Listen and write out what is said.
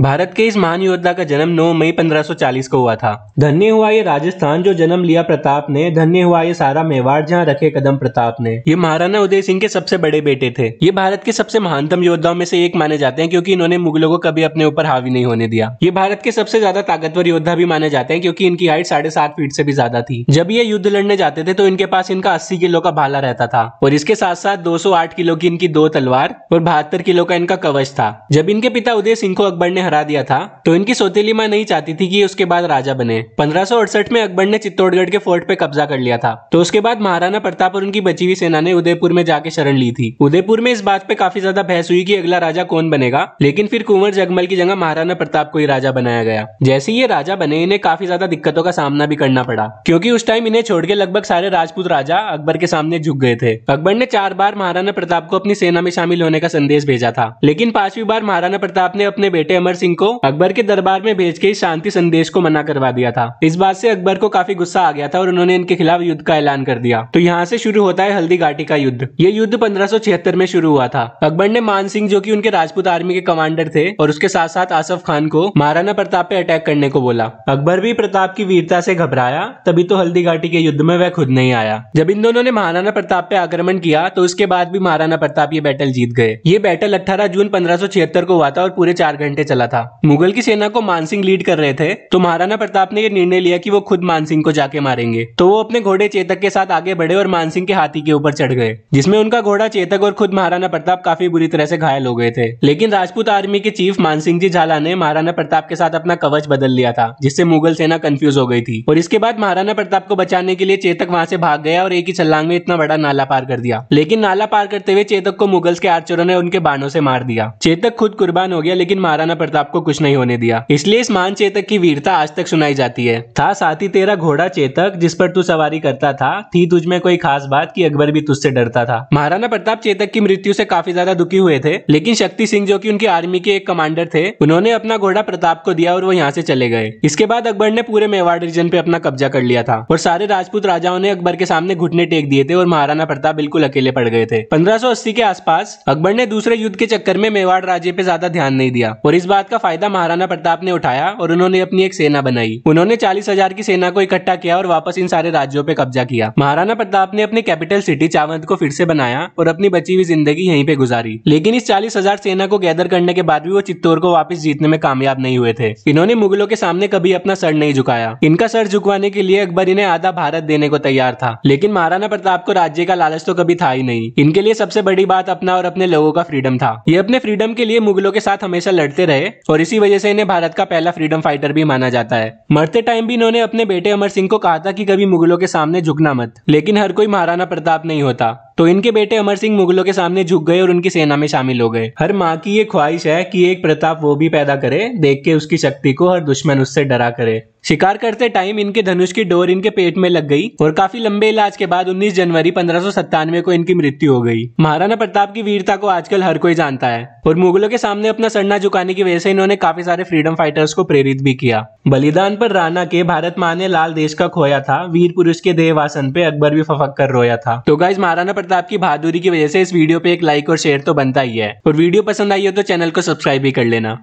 भारत के इस महान योद्धा का जन्म 9 मई 1540 को हुआ था धन्य हुआ ये राजस्थान जो जन्म लिया प्रताप ने धन्य हुआ ये सारा मेवाड़ जहाँ रखे कदम प्रताप ने ये महाराणा उदय सिंह के सबसे बड़े बेटे थे ये भारत के सबसे महानतम योद्धाओं में से एक माने जाते हैं क्योंकि इन्होंने मुगलों को कभी अपने ऊपर हावी नहीं होने दिया ये भारत के सबसे ज्यादा ताकतवर योद्धा भी माने जाते हैं क्योंकि इनकी हाइट साढ़े सात फीट से भी ज्यादा थी जब ये युद्ध लड़ने जाते थे तो इनके पास इनका अस्सी किलो का भाला रहता था और इसके साथ साथ दो किलो की इनकी दो तलवार और बहत्तर किलो का इनका कवच था जब इनके पिता उदय सिंह को अकबर ने हरा दिया था तो इनकी सोतीली माँ नहीं चाहती थी कि उसके बाद राजा बने पंद्रह में अकबर ने चित्तौड़गढ़ के फोर्ट पे कब्जा कर लिया था तो उसके बाद महाराणा प्रताप और उनकी बची हुई सेना ने उदयपुर में जाके शरण ली थी उदयपुर में इस बात पे काफी ज्यादा बहस हुई कि अगला राजा कौन बनेगा लेकिन फिर कुंवर जगमल की जगह महाराणा प्रताप को ही राजा बनाया गया जैसे ये राजा बने इन्हें काफी ज्यादा दिक्कतों का सामना भी करना पड़ा क्योंकि उस टाइम इन्हें छोड़ के लगभग सारे राजपूत राजा अकबर के सामने झुक गए थे अकबर ने चार बार महाराणा प्रताप को अपनी सेना में शामिल होने का संदेश भेजा था लेकिन पांचवी बार महाराणा प्रताप ने अपने बेटे अमर सिंह को अकबर के दरबार में भेज के ही शांति संदेश को मना करवा दिया था इस बात से अकबर को काफी गुस्सा आ गया था और उन्होंने इनके खिलाफ युद्ध का ऐलान कर दिया तो यहाँ से शुरू होता है हल्दी घाटी का युद्ध ये युद्ध पंद्रह में शुरू हुआ था अकबर ने मान सिंह जो की उनके राजपूत आर्मी के कमांडर थे और उसके साथ साथ आसफ खान को महाराणा प्रताप पे अटैक करने को बोला अकबर भी प्रताप की वीरता से घबराया तभी तो हल्दी घाटी के युद्ध में वह खुद नहीं आया जब इन दोनों ने महाराणा प्रताप पे आक्रमण किया तो उसके बाद भी महाराणा प्रताप ये बैटल जीत गए ये बैटल 18 जून 1576 को हुआ था और पूरे चार घंटे चला था मुगल की सेना को मानसिंह लीड कर रहे थे तो महाराणा प्रताप ने यह निर्णय लिया कि वो खुद मानसिंह को जाके मारेंगे तो वो अपने घोड़े चेतक के साथ आगे बढ़े और मानसिंह के हाथी के ऊपर चढ़ गए जिसमें उनका घोड़ा चेतक और खुद महाराणा प्रताप काफी बुरी तरह से घायल हो गए थे लेकिन राजपूत आर्मी के चीफ मानसिंह जी झाला ने महाराणा प्रताप के साथ अपना कवच बदल लिया था जिससे मुगल सेना कंफ्यूज हो गई थी और इसके बाद महाराणा प्रताप को बचाने के लिए चेतक वहां से भाग गया और एक ही छलांग में इतना बड़ा नाला पार कर दिया लेकिन नाला पार करते हुए चेतक को मुगल्स के आर्चरों ने उनके बाणों से मार दिया चेतक खुद कुर्बान हो गया लेकिन महाराणा प्रताप प्रताप को कुछ नहीं होने दिया इसलिए इस मान चेतक की वीरता आज तक सुनाई जाती है था साथी तेरा घोड़ा चेतक जिस पर तू सवारी करता था थी तुझ में कोई खास बात की अकबर भी तुझसे डरता था महाराणा प्रताप चेतक की मृत्यु से काफी ज्यादा दुखी हुए थे लेकिन शक्ति सिंह जो की उनकी आर्मी के एक कमांडर थे उन्होंने अपना घोड़ा प्रताप को दिया और वो यहाँ से चले गए इसके बाद अकबर ने पूरे मेवाड़ रीजन पे अपना कब्जा कर लिया था और सारे राजपूत राजाओं ने अकबर के सामने घुटने टेक दिए थे और महाराणा प्रताप बिल्कुल अकेले पड़ गए थे पंद्रह के आसपास अकबर ने दूसरे युद्ध के चक्कर में मेवाड़ राज्य पे ज्यादा ध्यान नहीं दिया और इस बात का फायदा महाराणा प्रताप ने उठाया और उन्होंने अपनी एक सेना बनाई उन्होंने चालीस हजार की सेना को इकट्ठा किया और वापस इन सारे राज्यों पे कब्जा किया महाराणा प्रताप ने अपनी कैपिटल सिटी चावंत को फिर से बनाया और अपनी बची हुई जिंदगी यहीं पे गुजारी लेकिन इस चालीस हजार सेना को गैदर करने के बाद भी वो चित्तौर को वापस जीतने में कामयाब नहीं हुए थे इन्होंने मुगलों के सामने कभी अपना सर नहीं झुकाया इनका सर झुकवाने के लिए अकबर इन्हें आधा भारत देने को तैयार था लेकिन महाराणा प्रताप को राज्य का लालच तो कभी था ही नहीं इनके लिए सबसे बड़ी बात अपना और अपने लोगों का फ्रीडम था ये अपने फ्रीडम के लिए मुगलों के साथ हमेशा लड़ते रहे और इसी वजह से इन्हें भारत का पहला फ्रीडम फाइटर भी माना जाता है मरते टाइम भी इन्होंने अपने बेटे अमर सिंह को कहा था कि कभी मुगलों के सामने झुकना मत लेकिन हर कोई महाराणा प्रताप नहीं होता तो इनके बेटे अमर सिंह मुगलों के सामने झुक गए और उनकी सेना में शामिल हो गए हर माँ की ये ख्वाहिश है कि एक प्रताप वो भी पैदा करे देख के उसकी शक्ति को हर दुश्मन उससे डरा करे शिकार करते टाइम इनके धनुष की डोर इनके पेट में लग गई और काफी लंबे इलाज के बाद 19 जनवरी पंद्रह को इनकी मृत्यु हो गई महाराणा प्रताप की वीरता को आजकल हर कोई जानता है और मुगलों के सामने अपना सरना झुकाने की वजह से इन्होंने काफी सारे फ्रीडम फाइटर्स को प्रेरित भी किया बलिदान पर राणा के भारत माँ ने लाल देश का खोया था वीर पुरुष के देह पे अकबर भी फफक कर रोया था तो गाइज महाराणा करता मतलब आपकी बहादुरी की वजह से इस वीडियो पे एक लाइक और शेयर तो बनता ही है और वीडियो पसंद आई हो तो चैनल को सब्सक्राइब भी कर लेना